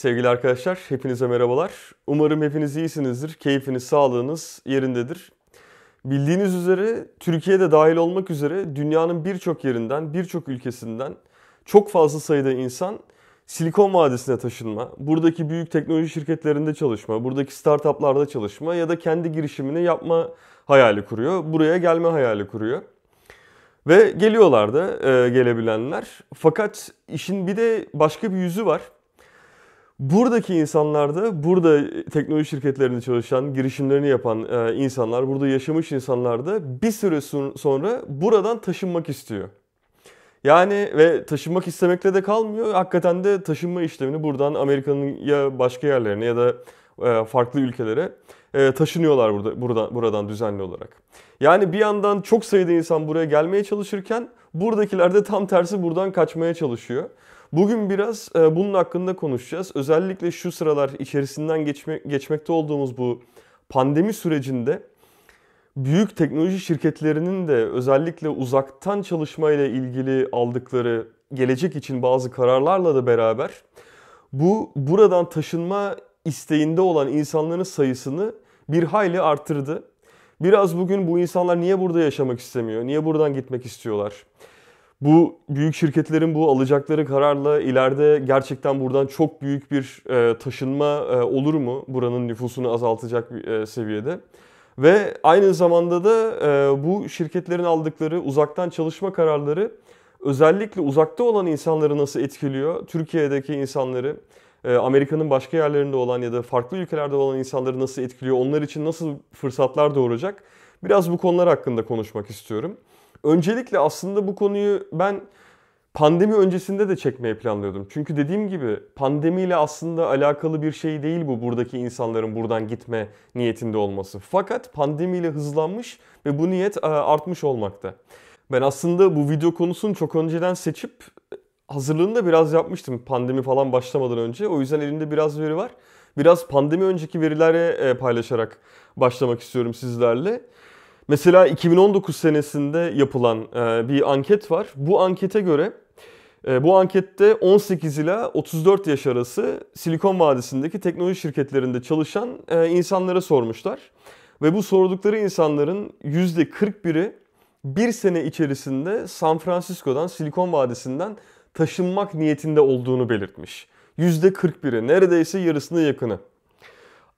Sevgili arkadaşlar, hepinize merhabalar. Umarım hepiniz iyisinizdir, keyfiniz, sağlığınız yerindedir. Bildiğiniz üzere Türkiye'de dahil olmak üzere dünyanın birçok yerinden, birçok ülkesinden çok fazla sayıda insan Silikon Vadisi'ne taşınma, buradaki büyük teknoloji şirketlerinde çalışma, buradaki startuplarda çalışma ya da kendi girişimini yapma hayali kuruyor. Buraya gelme hayali kuruyor. Ve geliyorlar da e, gelebilenler. Fakat işin bir de başka bir yüzü var. Buradaki insanlar da burada teknoloji şirketlerinde çalışan, girişimlerini yapan e, insanlar, burada yaşamış insanlar da bir süre sonra buradan taşınmak istiyor. Yani ve taşınmak istemekle de kalmıyor. Hakikaten de taşınma işlemini buradan Amerika'nın ya başka yerlerine ya da e, farklı ülkelere e, taşınıyorlar burada buradan buradan düzenli olarak. Yani bir yandan çok sayıda insan buraya gelmeye çalışırken buradakiler de tam tersi buradan kaçmaya çalışıyor. Bugün biraz e, bunun hakkında konuşacağız. Özellikle şu sıralar içerisinden geçme, geçmekte olduğumuz bu pandemi sürecinde büyük teknoloji şirketlerinin de özellikle uzaktan çalışma ile ilgili aldıkları gelecek için bazı kararlarla da beraber bu buradan taşınma isteğinde olan insanların sayısını bir hayli artırdı. Biraz bugün bu insanlar niye burada yaşamak istemiyor? Niye buradan gitmek istiyorlar? Bu büyük şirketlerin bu alacakları kararla ileride gerçekten buradan çok büyük bir e, taşınma e, olur mu? Buranın nüfusunu azaltacak bir e, seviyede. Ve aynı zamanda da e, bu şirketlerin aldıkları uzaktan çalışma kararları özellikle uzakta olan insanları nasıl etkiliyor? Türkiye'deki insanları, e, Amerika'nın başka yerlerinde olan ya da farklı ülkelerde olan insanları nasıl etkiliyor? Onlar için nasıl fırsatlar doğuracak? Biraz bu konular hakkında konuşmak istiyorum. Öncelikle aslında bu konuyu ben pandemi öncesinde de çekmeye planlıyordum. Çünkü dediğim gibi pandemiyle aslında alakalı bir şey değil bu buradaki insanların buradan gitme niyetinde olması. Fakat pandemiyle hızlanmış ve bu niyet e, artmış olmakta. Ben aslında bu video konusunu çok önceden seçip e, hazırlığını da biraz yapmıştım pandemi falan başlamadan önce. O yüzden elimde biraz veri var. Biraz pandemi önceki verilere e, paylaşarak başlamak istiyorum sizlerle. Mesela 2019 senesinde yapılan e, bir anket var. Bu ankete göre e, bu ankette 18 ile 34 yaş arası Silikon Vadisi'ndeki teknoloji şirketlerinde çalışan e, insanlara sormuşlar. Ve bu sordukları insanların %41'i bir sene içerisinde San Francisco'dan, Silikon Vadisi'nden taşınmak niyetinde olduğunu belirtmiş. %41'i neredeyse yarısına yakını.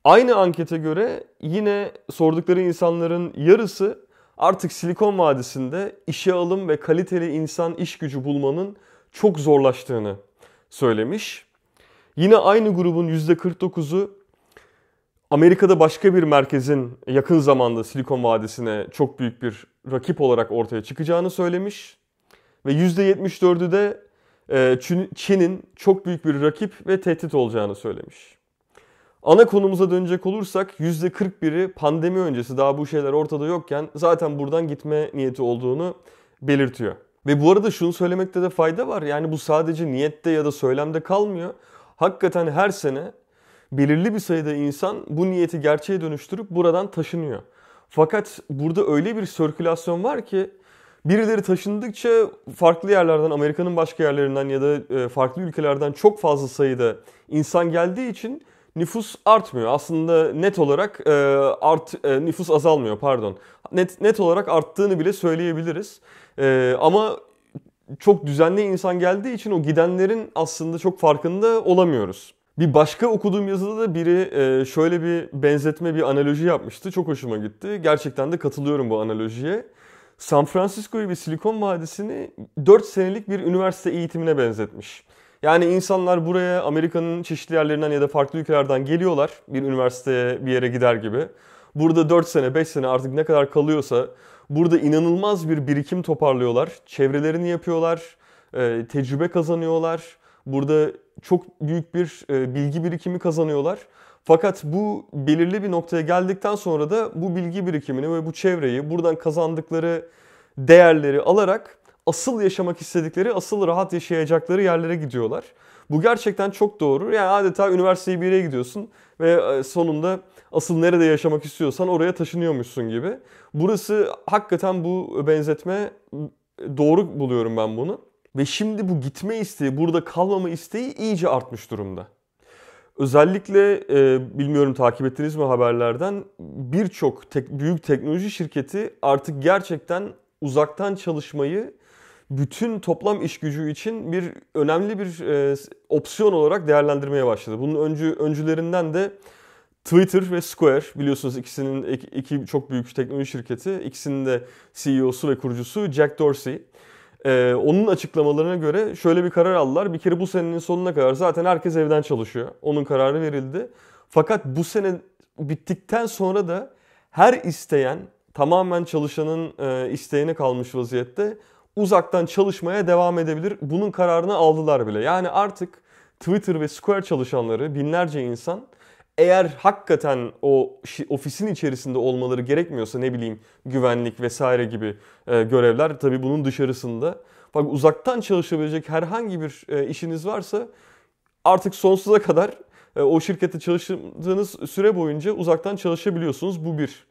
Aynı ankete göre yine sordukları insanların yarısı artık Silikon Vadisi'nde işe alım ve kaliteli insan iş gücü bulmanın çok zorlaştığını söylemiş. Yine aynı grubun %49'u Amerika'da başka bir merkezin yakın zamanda Silikon Vadisi'ne çok büyük bir rakip olarak ortaya çıkacağını söylemiş. Ve %74'ü de e, Çin'in çok büyük bir rakip ve tehdit olacağını söylemiş. Ana konumuza dönecek olursak %41'i pandemi öncesi daha bu şeyler ortada yokken zaten buradan gitme niyeti olduğunu belirtiyor. Ve bu arada şunu söylemekte de fayda var. Yani bu sadece niyette ya da söylemde kalmıyor. Hakikaten her sene belirli bir sayıda insan bu niyeti gerçeğe dönüştürüp buradan taşınıyor. Fakat burada öyle bir sirkülasyon var ki birileri taşındıkça farklı yerlerden, Amerika'nın başka yerlerinden ya da e, farklı ülkelerden çok fazla sayıda insan geldiği için nüfus artmıyor. Aslında net olarak e, art e, nüfus azalmıyor pardon. Net net olarak arttığını bile söyleyebiliriz. E, ama çok düzenli insan geldiği için o gidenlerin aslında çok farkında olamıyoruz. Bir başka okuduğum yazıda da biri e, şöyle bir benzetme, bir analoji yapmıştı. Çok hoşuma gitti. Gerçekten de katılıyorum bu analojiye. San Francisco'yu bir Silikon Vadisi'ni 4 senelik bir üniversite eğitimine benzetmiş. Yani insanlar buraya Amerika'nın çeşitli yerlerinden ya da farklı ülkelerden geliyorlar. Bir üniversiteye bir yere gider gibi. Burada 4 sene 5 sene artık ne kadar kalıyorsa burada inanılmaz bir birikim toparlıyorlar. Çevrelerini yapıyorlar, e, tecrübe kazanıyorlar. Burada çok büyük bir e, bilgi birikimi kazanıyorlar. Fakat bu belirli bir noktaya geldikten sonra da bu bilgi birikimini ve bu çevreyi buradan kazandıkları değerleri alarak asıl yaşamak istedikleri, asıl rahat yaşayacakları yerlere gidiyorlar. Bu gerçekten çok doğru. Yani adeta üniversiteyi bir yere gidiyorsun ve e, sonunda asıl nerede yaşamak istiyorsan oraya taşınıyormuşsun gibi. Burası hakikaten bu benzetme doğru buluyorum ben bunu. Ve şimdi bu gitme isteği, burada kalmama isteği iyice artmış durumda. Özellikle e, bilmiyorum takip ettiniz mi haberlerden birçok tek, büyük teknoloji şirketi artık gerçekten uzaktan çalışmayı bütün toplam iş gücü için bir önemli bir e, opsiyon olarak değerlendirmeye başladı. Bunun öncü öncülerinden de Twitter ve Square biliyorsunuz ikisinin iki çok büyük teknoloji şirketi. İkisinin de CEO'su ve kurucusu Jack Dorsey. Ee, onun açıklamalarına göre şöyle bir karar aldılar. Bir kere bu senenin sonuna kadar zaten herkes evden çalışıyor. Onun kararı verildi. Fakat bu sene bittikten sonra da her isteyen tamamen çalışanın e, isteğine kalmış vaziyette uzaktan çalışmaya devam edebilir. Bunun kararını aldılar bile. Yani artık Twitter ve Square çalışanları binlerce insan eğer hakikaten o ofisin içerisinde olmaları gerekmiyorsa ne bileyim güvenlik vesaire gibi e, görevler tabi bunun dışarısında. Bak uzaktan çalışabilecek herhangi bir e, işiniz varsa artık sonsuza kadar e, o şirkette çalıştığınız süre boyunca uzaktan çalışabiliyorsunuz. Bu bir.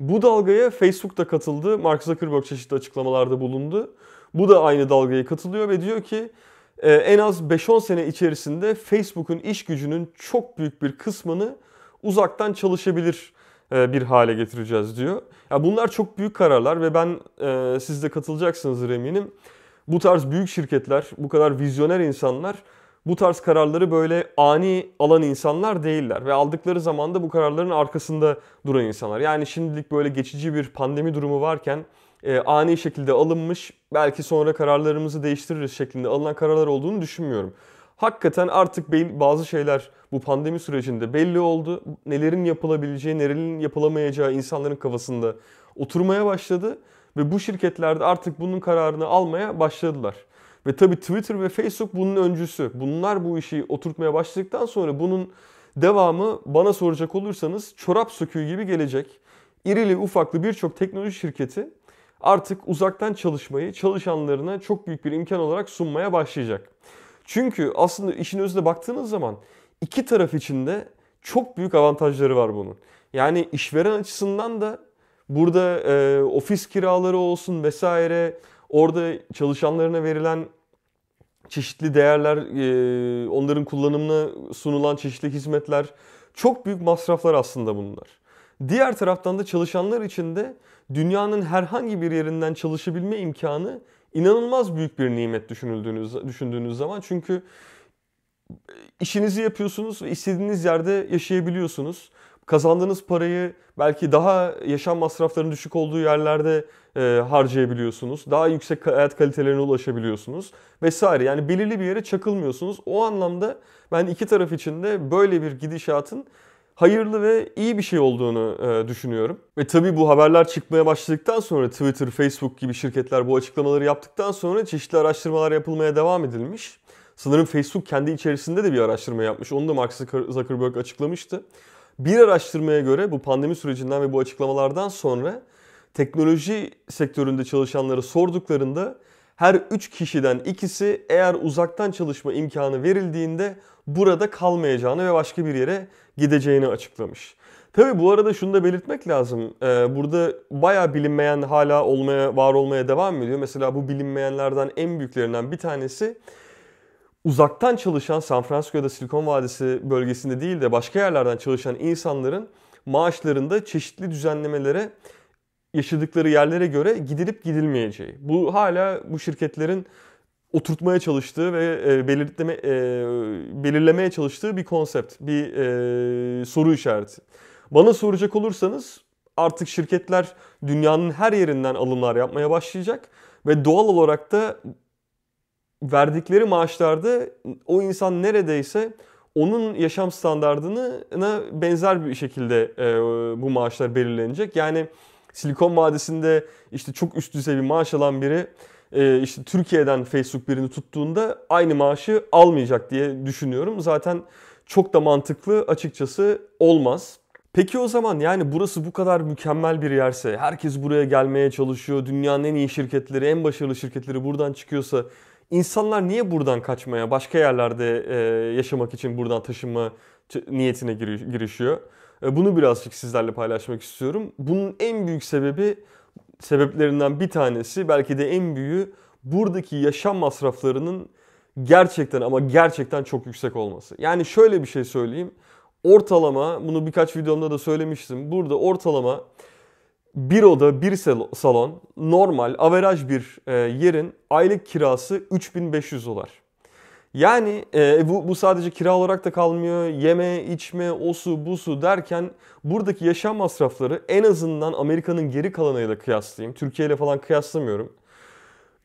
Bu dalgaya Facebook da katıldı. Mark Zuckerberg çeşitli açıklamalarda bulundu. Bu da aynı dalgaya katılıyor ve diyor ki e, en az 5-10 sene içerisinde Facebook'un iş gücünün çok büyük bir kısmını uzaktan çalışabilir e, bir hale getireceğiz diyor. Ya bunlar çok büyük kararlar ve ben e, siz de katılacaksınızdır eminim. Bu tarz büyük şirketler, bu kadar vizyoner insanlar bu tarz kararları böyle ani alan insanlar değiller ve aldıkları zaman da bu kararların arkasında duran insanlar. Yani şimdilik böyle geçici bir pandemi durumu varken e, ani şekilde alınmış belki sonra kararlarımızı değiştiririz şeklinde alınan kararlar olduğunu düşünmüyorum. Hakikaten artık bazı şeyler bu pandemi sürecinde belli oldu. Nelerin yapılabileceği, nelerin yapılamayacağı insanların kafasında oturmaya başladı ve bu şirketlerde artık bunun kararını almaya başladılar. Ve tabii Twitter ve Facebook bunun öncüsü. Bunlar bu işi oturtmaya başladıktan sonra bunun devamı bana soracak olursanız çorap söküğü gibi gelecek. İrili ufaklı birçok teknoloji şirketi artık uzaktan çalışmayı çalışanlarına çok büyük bir imkan olarak sunmaya başlayacak. Çünkü aslında işin özüne baktığınız zaman iki taraf için de çok büyük avantajları var bunun. Yani işveren açısından da burada e, ofis kiraları olsun vesaire orada çalışanlarına verilen çeşitli değerler, e, onların kullanımına sunulan çeşitli hizmetler çok büyük masraflar aslında bunlar. Diğer taraftan da çalışanlar için de dünyanın herhangi bir yerinden çalışabilme imkanı inanılmaz büyük bir nimet düşünüldüğünüz düşündüğünüz zaman çünkü e, işinizi yapıyorsunuz ve istediğiniz yerde yaşayabiliyorsunuz kazandığınız parayı belki daha yaşam masraflarının düşük olduğu yerlerde e, harcayabiliyorsunuz. Daha yüksek hayat kalitelerine ulaşabiliyorsunuz vesaire. Yani belirli bir yere çakılmıyorsunuz. O anlamda ben iki taraf için de böyle bir gidişatın hayırlı ve iyi bir şey olduğunu e, düşünüyorum. Ve tabii bu haberler çıkmaya başladıktan sonra Twitter, Facebook gibi şirketler bu açıklamaları yaptıktan sonra çeşitli araştırmalar yapılmaya devam edilmiş. Sanırım Facebook kendi içerisinde de bir araştırma yapmış. Onu da Mark Zuckerberg açıklamıştı. Bir araştırmaya göre bu pandemi sürecinden ve bu açıklamalardan sonra teknoloji sektöründe çalışanlara sorduklarında her 3 kişiden ikisi eğer uzaktan çalışma imkanı verildiğinde burada kalmayacağını ve başka bir yere gideceğini açıklamış. Tabi bu arada şunu da belirtmek lazım. Ee, burada baya bilinmeyen hala olmaya, var olmaya devam ediyor. Mesela bu bilinmeyenlerden en büyüklerinden bir tanesi uzaktan çalışan San Francisco ya da Silikon Vadisi bölgesinde değil de başka yerlerden çalışan insanların maaşlarında çeşitli düzenlemelere yaşadıkları yerlere göre gidilip gidilmeyeceği. Bu hala bu şirketlerin oturtmaya çalıştığı ve e, belirleme e, belirlemeye çalıştığı bir konsept, bir e, soru işareti. Bana soracak olursanız artık şirketler dünyanın her yerinden alımlar yapmaya başlayacak ve doğal olarak da verdikleri maaşlarda o insan neredeyse onun yaşam standartına benzer bir şekilde e, bu maaşlar belirlenecek. Yani Silikon Vadisi'nde işte çok üst düzey bir maaş alan biri e, işte Türkiye'den Facebook birini tuttuğunda aynı maaşı almayacak diye düşünüyorum. Zaten çok da mantıklı açıkçası olmaz. Peki o zaman yani burası bu kadar mükemmel bir yerse, herkes buraya gelmeye çalışıyor, dünyanın en iyi şirketleri, en başarılı şirketleri buradan çıkıyorsa İnsanlar niye buradan kaçmaya, başka yerlerde e, yaşamak için buradan taşınma niyetine girişiyor? E, bunu birazcık sizlerle paylaşmak istiyorum. Bunun en büyük sebebi, sebeplerinden bir tanesi, belki de en büyüğü buradaki yaşam masraflarının gerçekten ama gerçekten çok yüksek olması. Yani şöyle bir şey söyleyeyim. Ortalama, bunu birkaç videomda da söylemiştim. Burada ortalama bir oda, bir salon, normal, averaj bir e, yerin aylık kirası 3500 dolar. Yani e, bu, bu sadece kira olarak da kalmıyor. Yeme, içme, osu, busu derken buradaki yaşam masrafları en azından Amerika'nın geri kalanıyla kıyaslayayım. Türkiye ile falan kıyaslamıyorum.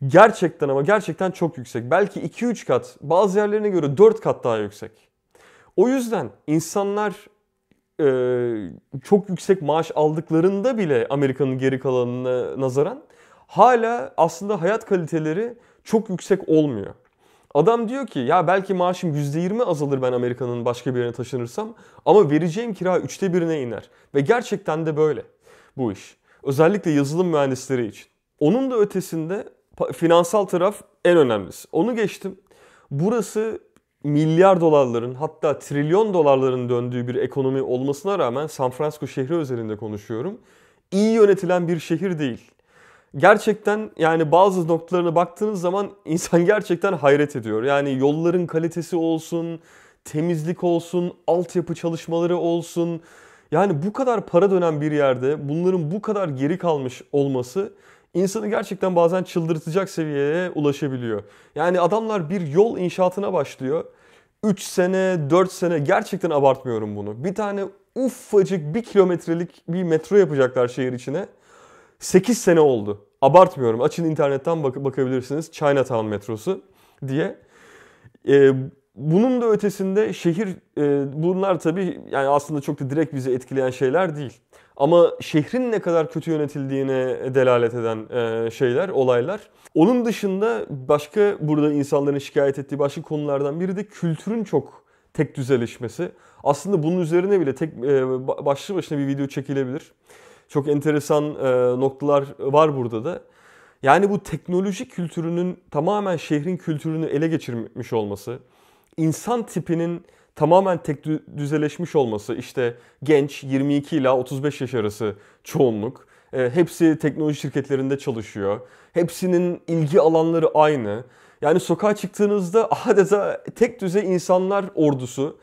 Gerçekten ama gerçekten çok yüksek. Belki 2-3 kat, bazı yerlerine göre 4 kat daha yüksek. O yüzden insanlar e, çok yüksek maaş aldıklarında bile Amerika'nın geri kalanına nazaran hala aslında hayat kaliteleri çok yüksek olmuyor. Adam diyor ki ya belki maaşım %20 azalır ben Amerika'nın başka bir yerine taşınırsam ama vereceğim kira üçte birine iner. Ve gerçekten de böyle bu iş. Özellikle yazılım mühendisleri için. Onun da ötesinde finansal taraf en önemlisi. Onu geçtim. Burası milyar dolarların hatta trilyon dolarların döndüğü bir ekonomi olmasına rağmen San Francisco şehri özelinde konuşuyorum. İyi yönetilen bir şehir değil. Gerçekten yani bazı noktalarına baktığınız zaman insan gerçekten hayret ediyor. Yani yolların kalitesi olsun, temizlik olsun, altyapı çalışmaları olsun. Yani bu kadar para dönen bir yerde bunların bu kadar geri kalmış olması insanı gerçekten bazen çıldırtacak seviyeye ulaşabiliyor. Yani adamlar bir yol inşaatına başlıyor. 3 sene, 4 sene gerçekten abartmıyorum bunu. Bir tane ufacık 1 kilometrelik bir metro yapacaklar şehir içine. 8 sene oldu. Abartmıyorum. Açın internetten bak bakabilirsiniz. Chinatown metrosu diye. Ee, bunun da ötesinde şehir e, bunlar tabii yani aslında çok da direkt bizi etkileyen şeyler değil. Ama şehrin ne kadar kötü yönetildiğine delalet eden e, şeyler, olaylar. Onun dışında başka burada insanların şikayet ettiği başka konulardan biri de kültürün çok tek düzeleşmesi. Aslında bunun üzerine bile tek e, başlı başına bir video çekilebilir. Çok enteresan e, noktalar var burada da. Yani bu teknoloji kültürünün tamamen şehrin kültürünü ele geçirmiş olması, insan tipinin tamamen tek düzeleşmiş olması, işte genç 22 ila 35 yaş arası çoğunluk, e, hepsi teknoloji şirketlerinde çalışıyor. Hepsinin ilgi alanları aynı. Yani sokağa çıktığınızda adeta tek düzey insanlar ordusu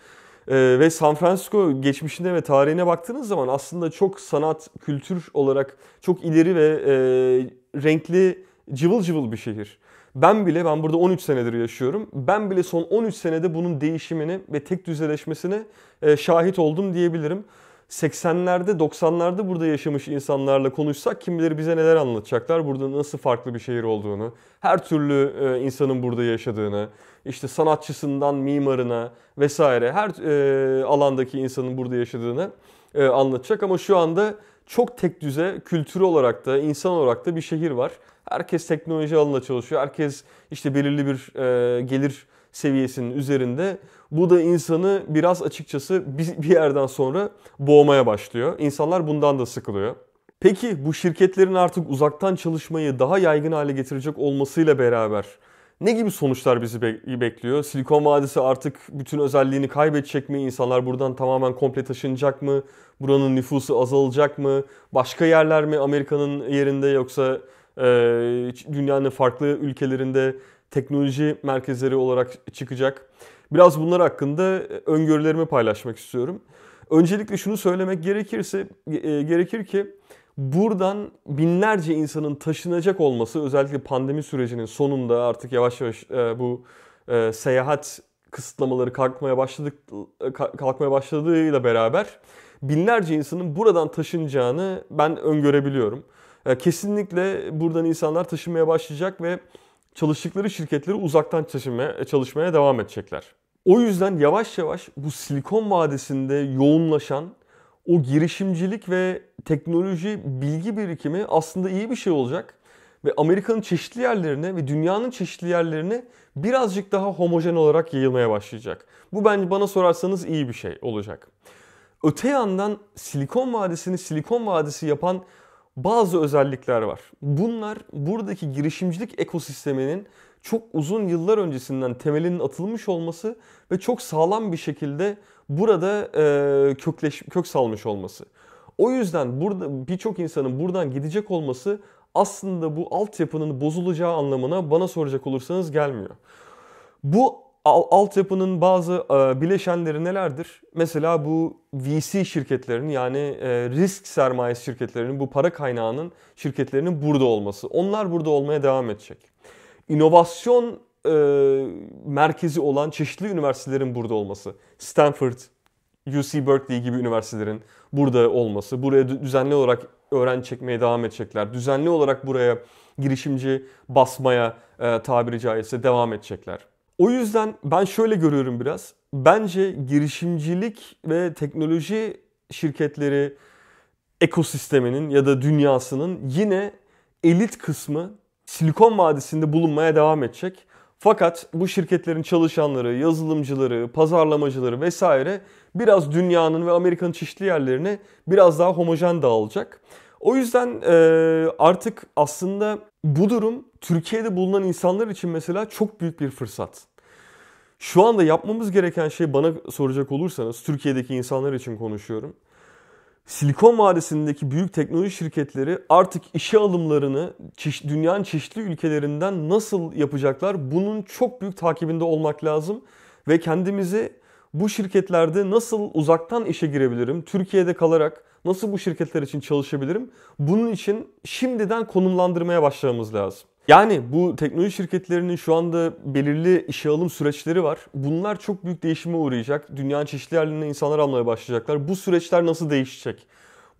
e, ve San Francisco geçmişine ve tarihine baktığınız zaman aslında çok sanat, kültür olarak çok ileri ve e, renkli, cıvıl cıvıl bir şehir. Ben bile ben burada 13 senedir yaşıyorum. Ben bile son 13 senede bunun değişimini ve tek düzeleşmesine e, şahit oldum diyebilirim. 80'lerde 90'larda burada yaşamış insanlarla konuşsak kim bilir bize neler anlatacaklar. Burada nasıl farklı bir şehir olduğunu, her türlü e, insanın burada yaşadığını, işte sanatçısından mimarına vesaire her e, alandaki insanın burada yaşadığını anlatacak. Ama şu anda çok tek düze kültürü olarak da insan olarak da bir şehir var. Herkes teknoloji alanında çalışıyor. Herkes işte belirli bir e, gelir seviyesinin üzerinde. Bu da insanı biraz açıkçası bir, bir yerden sonra boğmaya başlıyor. İnsanlar bundan da sıkılıyor. Peki bu şirketlerin artık uzaktan çalışmayı daha yaygın hale getirecek olmasıyla beraber ne gibi sonuçlar bizi bekliyor? Silikon Vadisi artık bütün özelliğini kaybedecek mi? İnsanlar buradan tamamen komple taşınacak mı? Buranın nüfusu azalacak mı? Başka yerler mi Amerika'nın yerinde yoksa e, dünyanın farklı ülkelerinde teknoloji merkezleri olarak çıkacak? Biraz bunlar hakkında e, öngörülerimi paylaşmak istiyorum. Öncelikle şunu söylemek gerekirse e, gerekir ki Buradan binlerce insanın taşınacak olması özellikle pandemi sürecinin sonunda artık yavaş yavaş e, bu e, seyahat kısıtlamaları kalkmaya başladık kalkmaya başladığıyla beraber binlerce insanın buradan taşınacağını ben öngörebiliyorum. E, kesinlikle buradan insanlar taşınmaya başlayacak ve çalıştıkları şirketleri uzaktan taşınmaya, e, çalışmaya devam edecekler. O yüzden yavaş yavaş bu Silikon Vadisi'nde yoğunlaşan o girişimcilik ve teknoloji bilgi birikimi aslında iyi bir şey olacak ve Amerika'nın çeşitli yerlerine ve dünyanın çeşitli yerlerine birazcık daha homojen olarak yayılmaya başlayacak. Bu bence bana sorarsanız iyi bir şey olacak. Öte yandan Silikon Vadisi'ni Silikon Vadisi yapan bazı özellikler var. Bunlar buradaki girişimcilik ekosisteminin çok uzun yıllar öncesinden temelinin atılmış olması ve çok sağlam bir şekilde burada e, kökleş, kök salmış olması. O yüzden burada birçok insanın buradan gidecek olması aslında bu altyapının bozulacağı anlamına bana soracak olursanız gelmiyor. Bu altyapının bazı e, bileşenleri nelerdir? Mesela bu VC şirketlerinin yani e, risk sermayesi şirketlerinin bu para kaynağının şirketlerinin burada olması. Onlar burada olmaya devam edecek. İnovasyon e, merkezi olan çeşitli üniversitelerin burada olması. Stanford, UC Berkeley gibi üniversitelerin burada olması. Buraya düzenli olarak öğrenci çekmeye devam edecekler. Düzenli olarak buraya girişimci basmaya e, tabiri caizse devam edecekler. O yüzden ben şöyle görüyorum biraz. Bence girişimcilik ve teknoloji şirketleri ekosisteminin ya da dünyasının yine elit kısmı Silikon Vadisi'nde bulunmaya devam edecek. Fakat bu şirketlerin çalışanları, yazılımcıları, pazarlamacıları vesaire biraz dünyanın ve Amerika'nın çeşitli yerlerine biraz daha homojen dağılacak. O yüzden e, artık aslında bu durum Türkiye'de bulunan insanlar için mesela çok büyük bir fırsat. Şu anda yapmamız gereken şey bana soracak olursanız Türkiye'deki insanlar için konuşuyorum. Silikon Vadisi'ndeki büyük teknoloji şirketleri artık işe alımlarını dünyanın çeşitli ülkelerinden nasıl yapacaklar? Bunun çok büyük takibinde olmak lazım ve kendimizi bu şirketlerde nasıl uzaktan işe girebilirim? Türkiye'de kalarak nasıl bu şirketler için çalışabilirim? Bunun için şimdiden konumlandırmaya başlamamız lazım. Yani bu teknoloji şirketlerinin şu anda belirli işe alım süreçleri var. Bunlar çok büyük değişime uğrayacak. Dünyanın çeşitli yerlerinden insanlar almaya başlayacaklar. Bu süreçler nasıl değişecek?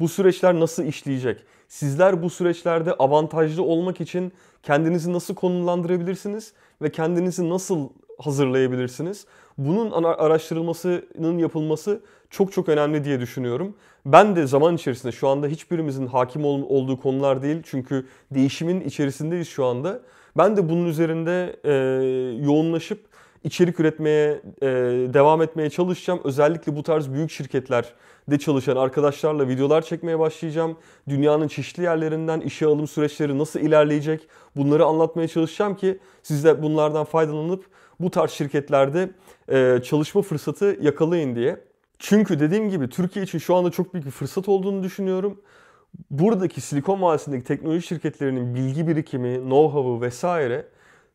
Bu süreçler nasıl işleyecek? Sizler bu süreçlerde avantajlı olmak için kendinizi nasıl konumlandırabilirsiniz ve kendinizi nasıl hazırlayabilirsiniz. Bunun araştırılmasının yapılması çok çok önemli diye düşünüyorum. Ben de zaman içerisinde şu anda hiçbirimizin hakim olduğu konular değil çünkü değişimin içerisindeyiz şu anda. Ben de bunun üzerinde e, yoğunlaşıp içerik üretmeye e, devam etmeye çalışacağım. Özellikle bu tarz büyük şirketlerde çalışan arkadaşlarla videolar çekmeye başlayacağım. Dünyanın çeşitli yerlerinden işe alım süreçleri nasıl ilerleyecek bunları anlatmaya çalışacağım ki siz de bunlardan faydalanıp bu tarz şirketlerde e, çalışma fırsatı yakalayın diye. Çünkü dediğim gibi Türkiye için şu anda çok büyük bir fırsat olduğunu düşünüyorum. Buradaki Silikon Vadisi'ndeki teknoloji şirketlerinin bilgi birikimi, know-how'u vesaire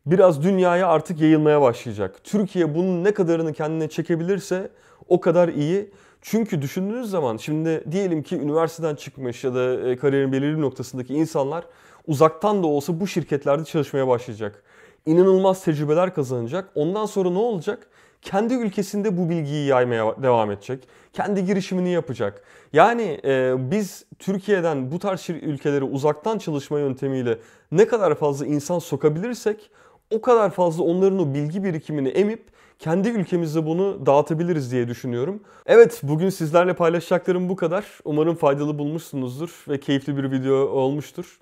biraz dünyaya artık yayılmaya başlayacak. Türkiye bunun ne kadarını kendine çekebilirse o kadar iyi. Çünkü düşündüğünüz zaman şimdi diyelim ki üniversiteden çıkmış ya da e, kariyerin belirli noktasındaki insanlar uzaktan da olsa bu şirketlerde çalışmaya başlayacak inanılmaz tecrübeler kazanacak. Ondan sonra ne olacak? Kendi ülkesinde bu bilgiyi yaymaya devam edecek. Kendi girişimini yapacak. Yani e, biz Türkiye'den bu tarz ülkeleri uzaktan çalışma yöntemiyle ne kadar fazla insan sokabilirsek o kadar fazla onların o bilgi birikimini emip kendi ülkemizde bunu dağıtabiliriz diye düşünüyorum. Evet bugün sizlerle paylaşacaklarım bu kadar. Umarım faydalı bulmuşsunuzdur ve keyifli bir video olmuştur.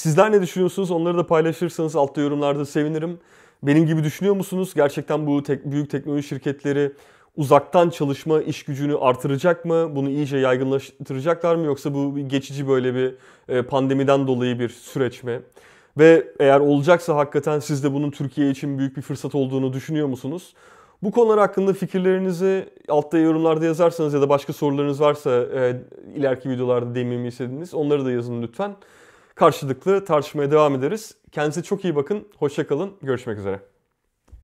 Sizler ne düşünüyorsunuz? Onları da paylaşırsanız altta yorumlarda sevinirim. Benim gibi düşünüyor musunuz? Gerçekten bu tek, büyük teknoloji şirketleri uzaktan çalışma iş gücünü artıracak mı? Bunu iyice yaygınlaştıracaklar mı? Yoksa bu geçici böyle bir e, pandemiden dolayı bir süreç mi? Ve eğer olacaksa hakikaten siz de bunun Türkiye için büyük bir fırsat olduğunu düşünüyor musunuz? Bu konular hakkında fikirlerinizi altta yorumlarda yazarsanız ya da başka sorularınız varsa e, ileriki videolarda değinmemi istediğiniz onları da yazın lütfen karşılıklı tartışmaya devam ederiz. Kendinize çok iyi bakın. Hoşçakalın. Görüşmek üzere.